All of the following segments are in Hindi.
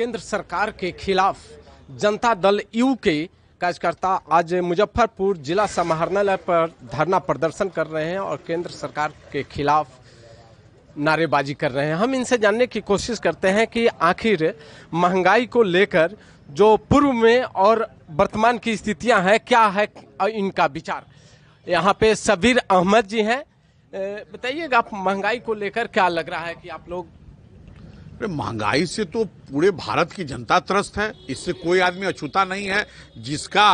केंद्र सरकार के खिलाफ जनता दल यू के कार्यकर्ता आज मुजफ्फरपुर जिला समाहरणालय पर धरना प्रदर्शन कर रहे हैं और केंद्र सरकार के खिलाफ नारेबाजी कर रहे हैं हम इनसे जानने की कोशिश करते हैं कि आखिर महंगाई को लेकर जो पूर्व में और वर्तमान की स्थितियां हैं क्या है इनका विचार यहाँ पे सबीर अहमद जी हैं बताइएगा आप महंगाई को लेकर क्या लग रहा है कि आप लोग अरे महंगाई से तो पूरे भारत की जनता त्रस्त है इससे कोई आदमी अछूता नहीं है जिसका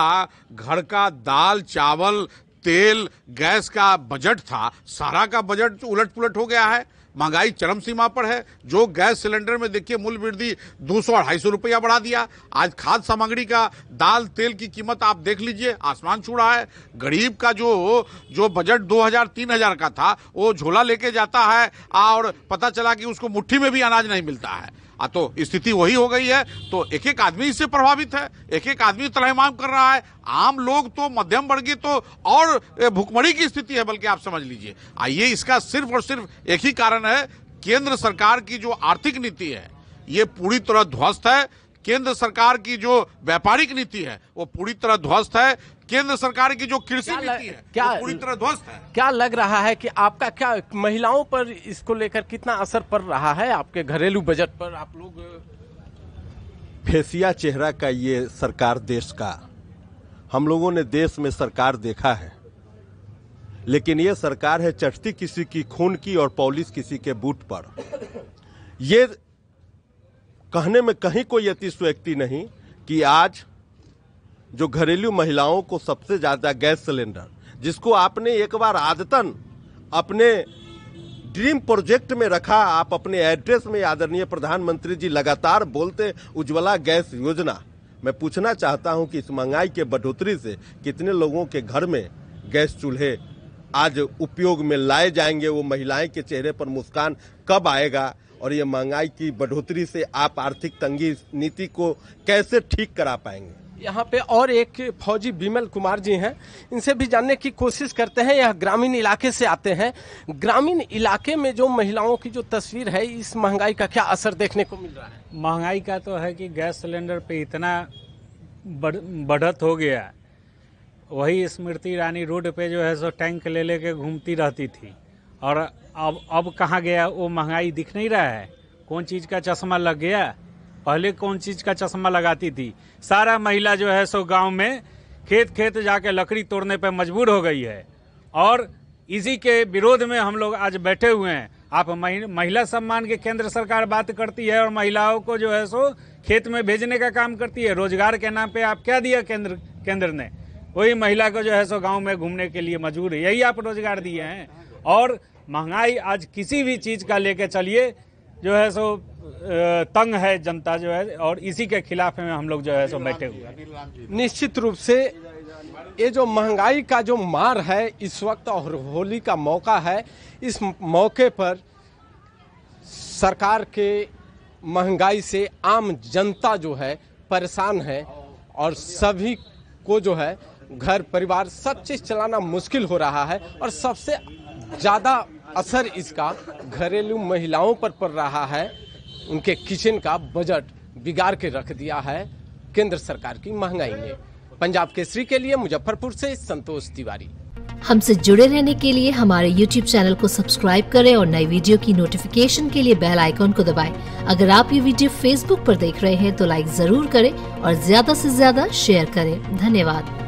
घर का दाल चावल तेल गैस का बजट था सारा का बजट उलट पुलट हो गया है महंगाई चरम सीमा पर है जो गैस सिलेंडर में देखिए मूल्य वृद्धि दो सौ अढ़ाई सौ रुपया बढ़ा दिया आज खाद सामग्री का दाल तेल की कीमत आप देख लीजिए आसमान छू रहा है गरीब का जो जो बजट दो हजार तीन हजार का था वो झोला लेके जाता है और पता चला कि उसको मुट्ठी में भी अनाज नहीं मिलता है आ तो स्थिति वही हो गई है तो एक एक आदमी इससे प्रभावित है एक एक आदमी तलाइमाम कर रहा है आम लोग तो मध्यम वर्गीय तो और भुखमरी की स्थिति है बल्कि आप समझ लीजिए आइए इसका सिर्फ और सिर्फ एक ही कारण है केंद्र सरकार की जो आर्थिक नीति है ये पूरी तरह ध्वस्त है केंद्र सरकार की जो व्यापारिक नीति है वो पूरी तरह ध्वस्त है केंद्र सरकार की जो कृषि नीति है क्या पूरी तरह ध्वस्त है क्या लग रहा है कि आपका क्या महिलाओं पर इसको लेकर कितना असर पड़ रहा है आपके घरेलू बजट पर आप लोग फेसिया चेहरा का ये सरकार देश का हम लोगों ने देश में सरकार देखा है लेकिन ये सरकार है चढ़ती किसी की खून की और पॉलिस किसी के बूट पर ये कहने में कहीं कोई अतिशोक्ति नहीं कि आज जो घरेलू महिलाओं को सबसे ज़्यादा गैस सिलेंडर जिसको आपने एक बार आदतन अपने ड्रीम प्रोजेक्ट में रखा आप अपने एड्रेस में आदरणीय प्रधानमंत्री जी लगातार बोलते उज्ज्वला गैस योजना मैं पूछना चाहता हूं कि इस महंगाई के बढ़ोतरी से कितने लोगों के घर में गैस चूल्हे आज उपयोग में लाए जाएंगे वो महिलाएं के चेहरे पर मुस्कान कब आएगा और ये महंगाई की बढ़ोतरी से आप आर्थिक तंगी नीति को कैसे ठीक करा पाएंगे यहाँ पे और एक फौजी विमल कुमार जी हैं इनसे भी जानने की कोशिश करते हैं यह ग्रामीण इलाके से आते हैं ग्रामीण इलाके में जो महिलाओं की जो तस्वीर है इस महंगाई का क्या असर देखने को मिल रहा है महंगाई का तो है कि गैस सिलेंडर पे इतना बढ़ बढ़त हो गया वही स्मृति ईरानी रोड पे जो है सो टैंक ले लेके घूमती रहती थी और अब अब कहाँ गया वो महंगाई दिख नहीं रहा है कौन चीज़ का चश्मा लग गया पहले कौन चीज का चश्मा लगाती थी सारा महिला जो है सो गांव में खेत खेत जाके लकड़ी तोड़ने पर मजबूर हो गई है और इसी के विरोध में हम लोग आज बैठे हुए हैं आप महिला सम्मान के केंद्र सरकार बात करती है और महिलाओं को जो है सो खेत में भेजने का काम करती है रोजगार के नाम पे आप क्या दिया केंद्र केंद्र ने वही महिला को जो है सो गांव में घूमने के लिए मजबूर है यही आप रोजगार दिए हैं और महंगाई आज किसी भी चीज़ का लेके चलिए जो है सो तंग है जनता जो है और इसी के खिलाफ में हम लोग जो है सो बैठे हुए निश्चित रूप से ये जो महंगाई का जो मार है इस वक्त और होली का मौका है इस मौके पर सरकार के महंगाई से आम जनता जो है परेशान है और सभी को जो है घर परिवार सब चीज़ चलाना मुश्किल हो रहा है और सबसे ज़्यादा असर इसका घरेलू महिलाओं पर पड़ रहा है उनके किचन का बजट बिगाड़ के रख दिया है केंद्र सरकार की महंगाई ने पंजाब केसरी के लिए मुजफ्फरपुर से संतोष तिवारी हमसे जुड़े रहने के लिए हमारे YouTube चैनल को सब्सक्राइब करें और नई वीडियो की नोटिफिकेशन के लिए बेल आइकॉन को दबाएं। अगर आप ये वीडियो Facebook पर देख रहे हैं तो लाइक जरूर करें और ज्यादा से ज्यादा शेयर करें धन्यवाद